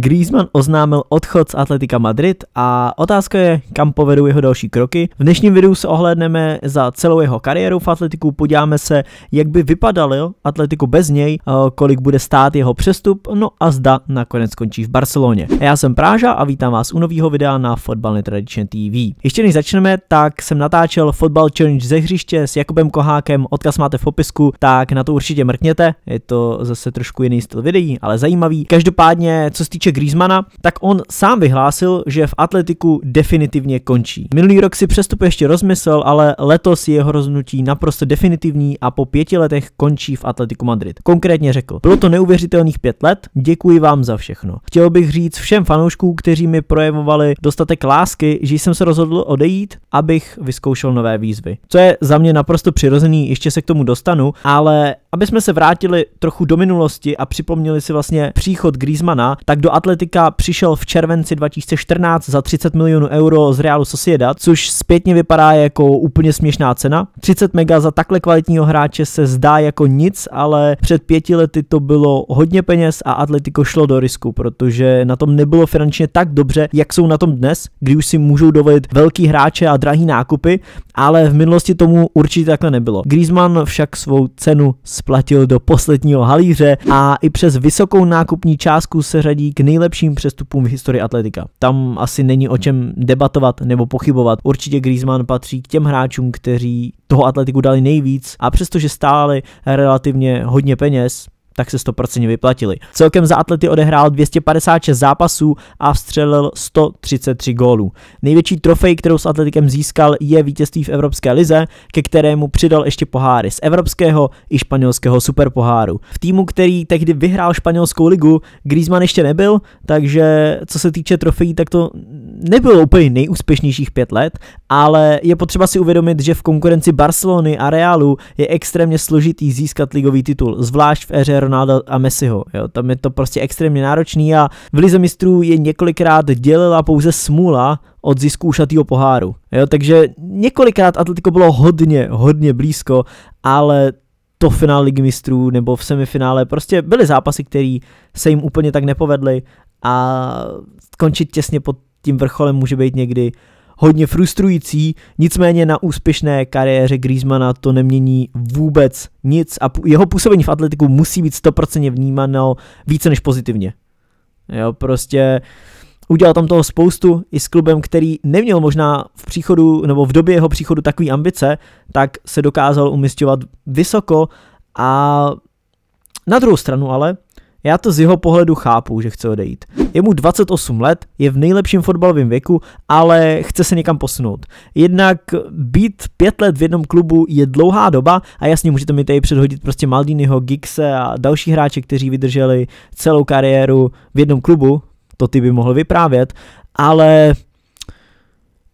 Griezmann oznámil odchod z Atletika Madrid a otázka je, kam povedou jeho další kroky. V dnešním videu se ohlédneme za celou jeho kariéru v Atletiku, podíváme se, jak by vypadal Atletiku bez něj, eh, kolik bude stát jeho přestup, no a zda nakonec skončí v Barceloně. A já jsem Práža a vítám vás u nového videa na Fotbal Netradition TV. Ještě než začneme, tak jsem natáčel Fotbal Challenge ze hřiště s Jakubem Kohákem, odkaz máte v popisku, tak na to určitě mrkněte, je to zase trošku jiný styl videí, ale zajímavý. Každopádně, co se týče týče Griezmana, tak on sám vyhlásil, že v atletiku definitivně končí. Minulý rok si přestup ještě rozmyslel, ale letos je jeho rozhodnutí naprosto definitivní a po pěti letech končí v Atletiku Madrid. Konkrétně řekl, bylo to neuvěřitelných pět let, děkuji vám za všechno. Chtěl bych říct všem fanouškům, kteří mi projevovali dostatek lásky, že jsem se rozhodl odejít, abych vyzkoušel nové výzvy. Co je za mě naprosto přirozený, ještě se k tomu dostanu, ale aby jsme se vrátili trochu do minulosti a připomněli si vlastně příchod Griezmana, tak do Atletika přišel v červenci 2014 za 30 milionů euro z Realu Sociedad, což zpětně vypadá jako úplně směšná cena. 30 mega za takhle kvalitního hráče se zdá jako nic, ale před pěti lety to bylo hodně peněz a Atletico šlo do risku, protože na tom nebylo finančně tak dobře, jak jsou na tom dnes, kdy už si můžou dovolit velký hráče a drahý nákupy, ale v minulosti tomu určitě takhle nebylo. Griezmann však svou cenu splatil do posledního halíře a i přes vysokou nákupní částku se řadí k nejlepším přestupům v historii atletika. Tam asi není o čem debatovat nebo pochybovat. Určitě Griezmann patří k těm hráčům, kteří toho atletiku dali nejvíc a přestože stáli relativně hodně peněz, tak se 100% vyplatili. Celkem za atlety odehrál 256 zápasů a vstřelil 133 gólů. Největší trofej, kterou s atletikem získal, je vítězství v Evropské lize, ke kterému přidal ještě poháry z Evropského i španělského superpoháru. V týmu, který tehdy vyhrál španělskou ligu, Griezmann ještě nebyl, takže co se týče trofejí, tak to nebylo úplně nejúspěšnějších pět let, ale je potřeba si uvědomit, že v konkurenci Barcelony a Realu je extrémně složitý získat ligový titul, zvlášť v éře Ronaldo a Messiho. Jo. Tam je to prostě extrémně náročný a v Lize mistrů je několikrát dělila pouze smůla od zisku ušatýho poháru. Jo. Takže několikrát Atletico bylo hodně, hodně blízko, ale to finále Ligy mistrů nebo v semifinále, prostě byly zápasy, které se jim úplně tak nepovedly a skončit těsně pod tím vrcholem může být někdy hodně frustrující, nicméně na úspěšné kariéře Griezmana to nemění vůbec nic a jeho působení v atletiku musí být 100% vnímáno více než pozitivně. Jo, prostě udělal tam toho spoustu i s klubem, který neměl možná v příchodu nebo v době jeho příchodu takový ambice, tak se dokázal umistovat vysoko a na druhou stranu ale já to z jeho pohledu chápu, že chce odejít. Je mu 28 let, je v nejlepším fotbalovém věku, ale chce se někam posunout. Jednak být pět let v jednom klubu je dlouhá doba a jasně můžete mi tady předhodit prostě maldinyho Gigse a další hráče, kteří vydrželi celou kariéru v jednom klubu, to ty by mohl vyprávět, ale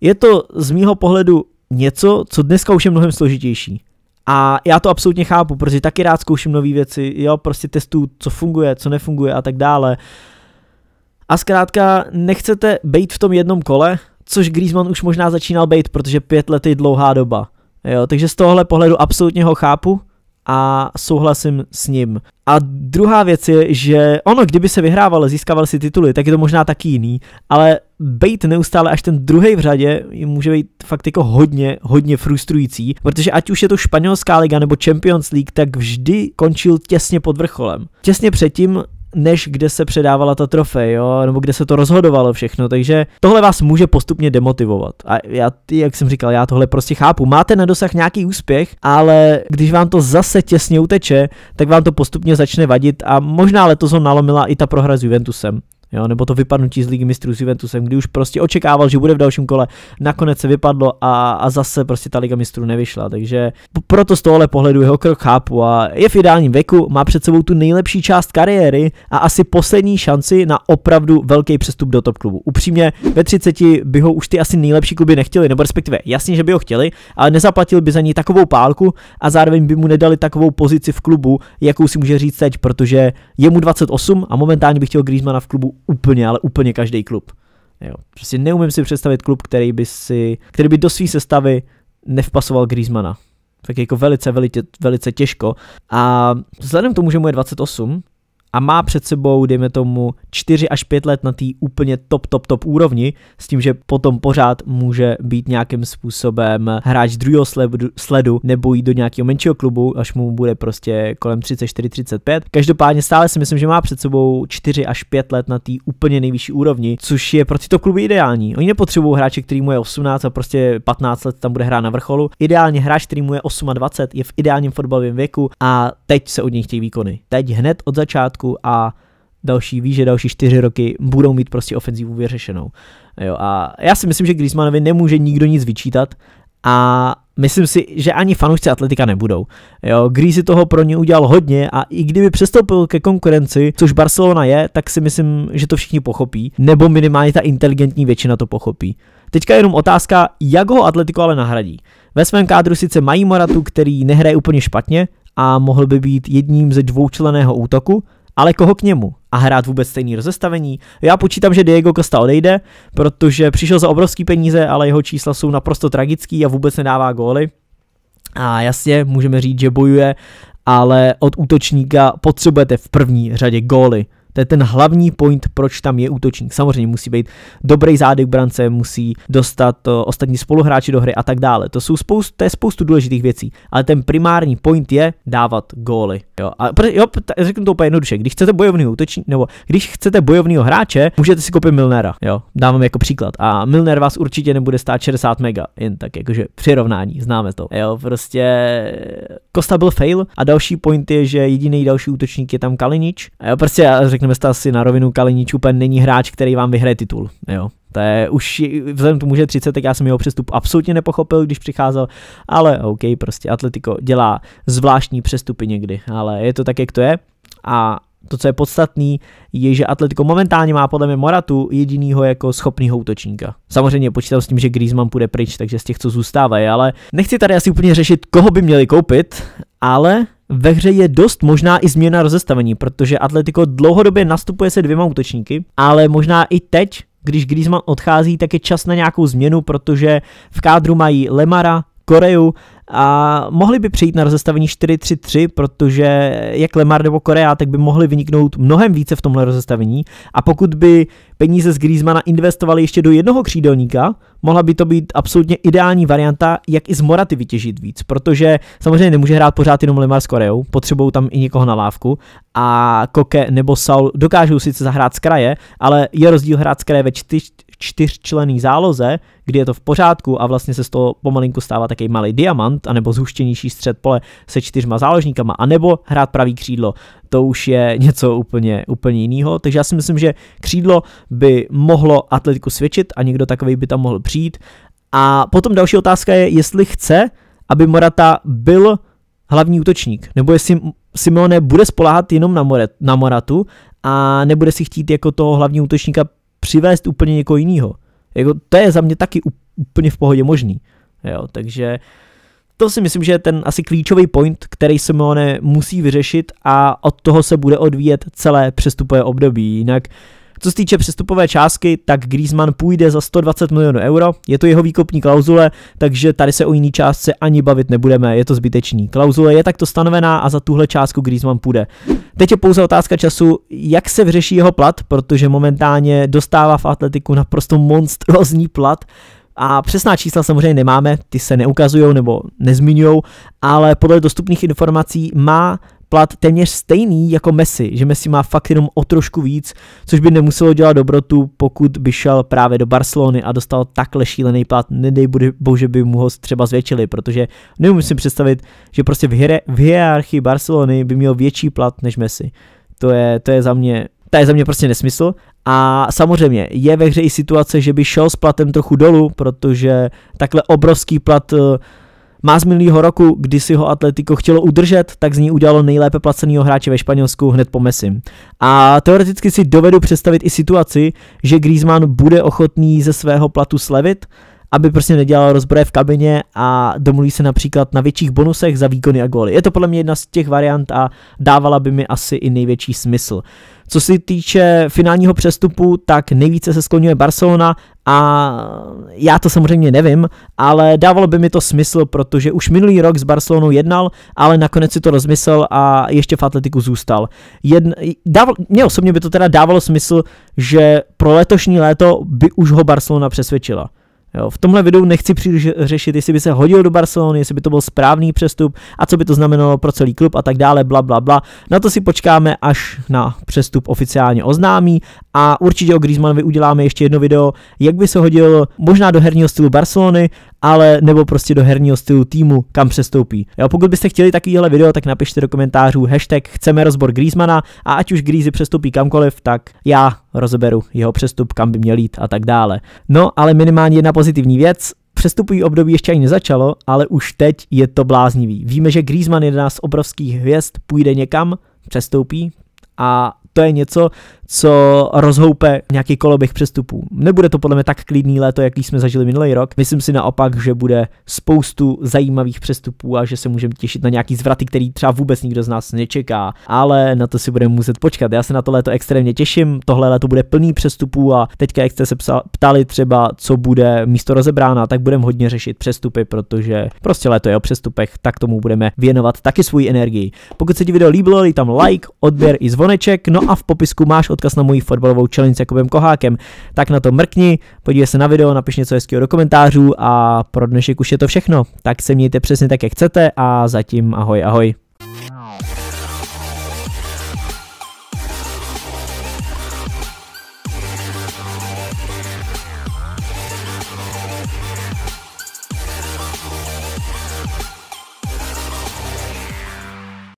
je to z mýho pohledu něco, co dneska už je mnohem složitější. A já to absolutně chápu, protože taky rád zkouším nové věci, jo, prostě testu, co funguje, co nefunguje a tak dále. A zkrátka nechcete být v tom jednom kole, což Griezmann už možná začínal být, protože pět let je dlouhá doba. Jo, takže z tohohle pohledu absolutně ho chápu, a souhlasím s ním. A druhá věc je, že ono, kdyby se vyhrával, získával si tituly, tak je to možná taky jiný, ale být neustále až ten druhý v řadě může být fakt jako hodně, hodně frustrující, protože ať už je to španělská liga nebo Champions League, tak vždy končil těsně pod vrcholem. Těsně předtím než kde se předávala ta trofej, jo, nebo kde se to rozhodovalo všechno, takže tohle vás může postupně demotivovat. A já, jak jsem říkal, já tohle prostě chápu. Máte na dosah nějaký úspěch, ale když vám to zase těsně uteče, tak vám to postupně začne vadit a možná letos ho nalomila i ta prohra s Juventusem jo, nebo to vypadnutí z ligy mistrů s Juventusem, kdy už prostě očekával, že bude v dalším kole, nakonec se vypadlo a, a zase prostě ta liga mistrů nevyšla, takže proto z tohohle pohledu jeho krok chápu a je v ideálním věku, má před sebou tu nejlepší část kariéry a asi poslední šanci na opravdu velký přestup do top klubu. Upřímně ve 30 by ho už ty asi nejlepší kluby nechtěli, nebo respektive jasně, že by ho chtěli, ale nezaplatil by za ní takovou pálku a zároveň by mu nedali takovou pozici v klubu, jakou si může říct teď, protože je mu 28 a momentálně bych chtěl Griezmana v klubu úplně, ale úplně každý klub. Jo. Prostě neumím si představit klub, který by, si, který by do své sestavy nevpasoval Griezmana. Tak jako velice, velice, velice těžko. A vzhledem k tomu, že mu je 28, a má před sebou, dejme tomu, 4 až 5 let na té úplně top, top, top úrovni, s tím, že potom pořád může být nějakým způsobem hráč druhého sledu, sledu nebo jít do nějakého menšího klubu, až mu bude prostě kolem 34, 35. Každopádně stále si myslím, že má před sebou 4 až 5 let na té úplně nejvyšší úrovni, což je pro tyto kluby ideální. Oni nepotřebují hráče, který mu je 18 a prostě 15 let tam bude hrát na vrcholu. Ideálně hráč, který mu je 28, je v ideálním fotbalovém věku a teď se od něj chtějí výkony. Teď hned od začátku pořádku a další, ví, že další čtyři roky budou mít prostě ofenzivu vyřešenou. Jo, a já si myslím, že Griezmannovi nemůže nikdo nic vyčítat a myslím si, že ani fanoušci Atletika nebudou. Jo, Griezy toho pro ně udělal hodně a i kdyby přestoupil ke konkurenci, což Barcelona je, tak si myslím, že to všichni pochopí, nebo minimálně ta inteligentní většina to pochopí. Teďka jenom otázka, jak ho Atletico ale nahradí. Ve svém kádru sice mají Moratu, který nehraje úplně špatně a mohl by být jedním ze dvoučleného útoku, ale koho k němu? A hrát vůbec stejný rozestavení? Já počítám, že Diego Costa odejde, protože přišel za obrovský peníze, ale jeho čísla jsou naprosto tragický a vůbec nedává góly. A jasně, můžeme říct, že bojuje, ale od útočníka potřebujete v první řadě góly. To je ten hlavní point, proč tam je útočník. Samozřejmě musí být dobrý zádek brance, musí dostat eh, ostatní spoluhráči do hry a tak dále. To jsou spoustu, to je spoustu důležitých věcí, ale ten primární point je dávat góly. Jo, a jo, řeknu to úplně jednoduše. Když chcete bojovný útočníka, nebo když chcete bojovného hráče, můžete si koupit Milnera. Jo, dávám jako příklad. A Milner vás určitě nebude stát 60 mega, jen tak jakože přirovnání, známe to. Jo, prostě Kosta byl fail a další point je, že jediný další útočník je tam Kalinič. A jo, prostě já řeknu řekneme si asi na rovinu, Kaliničupen není hráč, který vám vyhraje titul. Jo. To je už, vzhledem k tomu, že 30, tak já jsem jeho přestup absolutně nepochopil, když přicházel, ale OK, prostě Atletico dělá zvláštní přestupy někdy, ale je to tak, jak to je. A to, co je podstatný, je, že Atletico momentálně má podle mě Moratu jedinýho jako schopného útočníka. Samozřejmě počítal s tím, že Griezmann půjde pryč, takže z těch, co zůstávají, ale nechci tady asi úplně řešit, koho by měli koupit, ale ve hře je dost možná i změna rozestavení, protože Atletico dlouhodobě nastupuje se dvěma útočníky, ale možná i teď, když Griezmann odchází, tak je čas na nějakou změnu, protože v kádru mají Lemara, Koreu a mohli by přijít na rozestavení 4-3-3, protože jak Lemar nebo Korea, tak by mohli vyniknout mnohem více v tomhle rozestavení a pokud by peníze z Griezmana investovali ještě do jednoho křídelníka, mohla by to být absolutně ideální varianta, jak i z Moraty vytěžit víc, protože samozřejmě nemůže hrát pořád jenom Lemar s Koreou, potřebují tam i někoho na lávku a Koke nebo Saul dokážou sice zahrát z kraje, ale je rozdíl hrát z kraje ve čtyřčlený záloze, kdy je to v pořádku a vlastně se z toho pomalinku stává takový malý diamant, anebo zhuštěnější střed pole se čtyřma záložníkama, anebo hrát pravý křídlo. To už je něco úplně, úplně jiného. Takže já si myslím, že křídlo by mohlo atletiku svědčit a někdo takový by tam mohl přijít. A potom další otázka je, jestli chce, aby Morata byl hlavní útočník, nebo jestli Simone bude spoláhat jenom na, More, na Moratu a nebude si chtít jako toho hlavního útočníka přivést úplně někoho jiného. Jako, to je za mě taky úplně v pohodě možný. Jo, takže to si myslím, že je ten asi klíčový point, který Simone musí vyřešit a od toho se bude odvíjet celé přestupové období. Jinak uh, co se týče přestupové částky, tak Griezmann půjde za 120 milionů euro, je to jeho výkopní klauzule, takže tady se o jiný částce ani bavit nebudeme, je to zbytečný. Klauzule je takto stanovená a za tuhle částku Griezmann půjde. Teď je pouze otázka času, jak se vyřeší jeho plat, protože momentálně dostává v atletiku naprosto monstrózní plat, a přesná čísla samozřejmě nemáme, ty se neukazují nebo nezmiňují, ale podle dostupných informací má plat téměř stejný jako Messi, že Messi má fakt jenom o trošku víc, což by nemuselo dělat dobrotu, pokud by šel právě do Barcelony a dostal takhle šílený plat, nedej bože by mu ho třeba zvětšili, protože neumím si představit, že prostě v, hier- v hierarchii Barcelony by měl větší plat než Messi. To je, to je za mě ta je za mě prostě nesmysl. A samozřejmě je ve hře i situace, že by šel s platem trochu dolů, protože takhle obrovský plat eh, má z minulého roku, kdy si ho Atletico chtělo udržet, tak z ní udělalo nejlépe placeného hráče ve Španělsku hned po Messi. A teoreticky si dovedu představit i situaci, že Griezmann bude ochotný ze svého platu slevit, aby prostě nedělal rozbroje v kabině a domluví se například na větších bonusech za výkony a góly. Je to podle mě jedna z těch variant a dávala by mi asi i největší smysl. Co se týče finálního přestupu, tak nejvíce se skloňuje Barcelona a já to samozřejmě nevím, ale dávalo by mi to smysl, protože už minulý rok s Barcelonou jednal, ale nakonec si to rozmyslel a ještě v Atletiku zůstal. Jedn, osobně by to teda dávalo smysl, že pro letošní léto by už ho Barcelona přesvědčila. Jo, v tomhle videu nechci příliš řešit, jestli by se hodil do Barcelony, jestli by to byl správný přestup a co by to znamenalo pro celý klub a tak dále, bla, bla, bla. Na to si počkáme, až na přestup oficiálně oznámí a určitě o Griezmannovi uděláme ještě jedno video, jak by se hodil možná do herního stylu Barcelony ale nebo prostě do herního stylu týmu, kam přestoupí. Jo, pokud byste chtěli takovýhle video, tak napište do komentářů hashtag chceme rozbor Griezmana a ať už Grízy přestoupí kamkoliv, tak já rozeberu jeho přestup, kam by měl jít a tak dále. No, ale minimálně jedna pozitivní věc, Přestupují období ještě ani nezačalo, ale už teď je to bláznivý. Víme, že Griezmann, jedna z obrovských hvězd, půjde někam, přestoupí a to je něco, co rozhoupe nějaký koloběh přestupů. Nebude to podle mě tak klidný léto, jaký jsme zažili minulý rok. Myslím si naopak, že bude spoustu zajímavých přestupů a že se můžeme těšit na nějaký zvraty, který třeba vůbec nikdo z nás nečeká, ale na to si budeme muset počkat. Já se na to léto extrémně těším. Tohle léto bude plný přestupů a teďka, jak jste se ptali třeba, co bude místo rozebrána, tak budeme hodně řešit přestupy, protože prostě léto je o přestupech, tak tomu budeme věnovat taky svoji energii. Pokud se ti video líbilo, dej tam like, odběr i zvoneček, no a v popisku máš od odkaz na můj fotbalovou challenge s Jakubem Kohákem. Tak na to mrkni, podívej se na video, napiš něco hezkého do komentářů a pro dnešek už je to všechno. Tak se mějte přesně tak, jak chcete a zatím ahoj ahoj.